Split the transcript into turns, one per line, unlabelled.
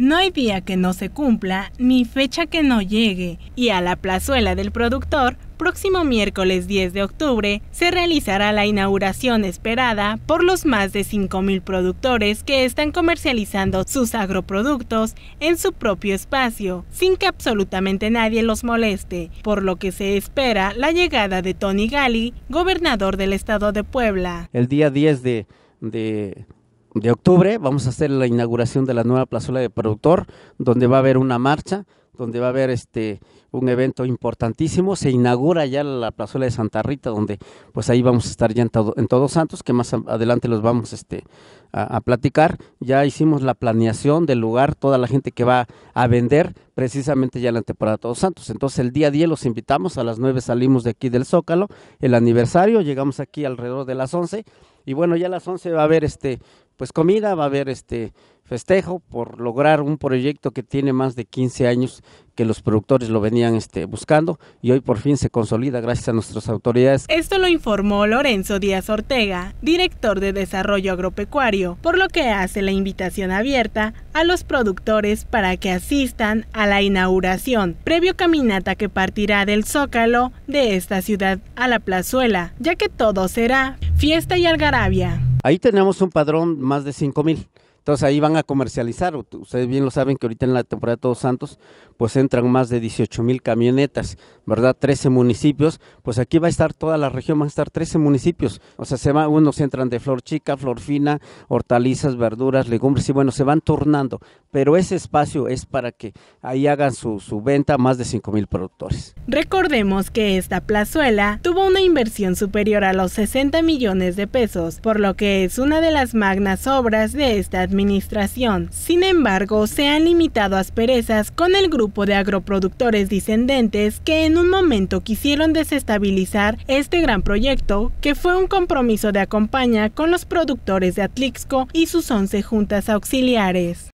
No hay día que no se cumpla, ni fecha que no llegue, y a la plazuela del productor, próximo miércoles 10 de octubre, se realizará la inauguración esperada por los más de 5.000 productores que están comercializando sus agroproductos en su propio espacio, sin que absolutamente nadie los moleste, por lo que se espera la llegada de Tony Gali, gobernador del estado de Puebla.
El día 10 de de octubre vamos a hacer la inauguración de la nueva plazuela de productor, donde va a haber una marcha donde va a haber este un evento importantísimo. Se inaugura ya la plazuela de Santa Rita, donde pues ahí vamos a estar ya en, Todos Santos, que más adelante los vamos este, a, platicar. Ya hicimos la planeación del lugar, toda la gente que va a vender precisamente ya la temporada de Todos Santos. Entonces el día 10 los invitamos, a las 9 salimos de aquí del Zócalo, el aniversario, llegamos aquí alrededor de las 11 y bueno, ya a las 11 va a haber este pues comida, va a haber este festejo por lograr un proyecto que tiene más de 15 años que los productores lo venían este, buscando y hoy por fin se consolida gracias a nuestras autoridades.
Esto lo informó Lorenzo Díaz Ortega, director de Desarrollo Agropecuario, por lo que hace la invitación abierta a los productores para que asistan a la inauguración, previo caminata que partirá del Zócalo de esta ciudad a la plazuela, ya que todo será fiesta y algarabia.
Ahí tenemos un padrón más de 5 mil entonces ahí van a comercializar. Ustedes bien lo saben que ahorita en la temporada de Todos Santos, pues entran más de 18 mil camionetas, ¿verdad? 13 municipios. Pues aquí va a estar toda la región, van a estar 13 municipios. O sea, se unos entran de flor chica, flor fina, hortalizas, verduras, legumbres y bueno, se van turnando. Pero ese espacio es para que ahí hagan su, su venta más de 5 mil productores.
Recordemos que esta plazuela tuvo una inversión superior a los 60 millones de pesos, por lo que es una de las magnas obras de esta administración. Sin embargo, se han limitado asperezas con el grupo de agroproductores descendentes que en un momento quisieron desestabilizar este gran proyecto, que fue un compromiso de acompaña con los productores de Atlixco y sus 11 juntas auxiliares.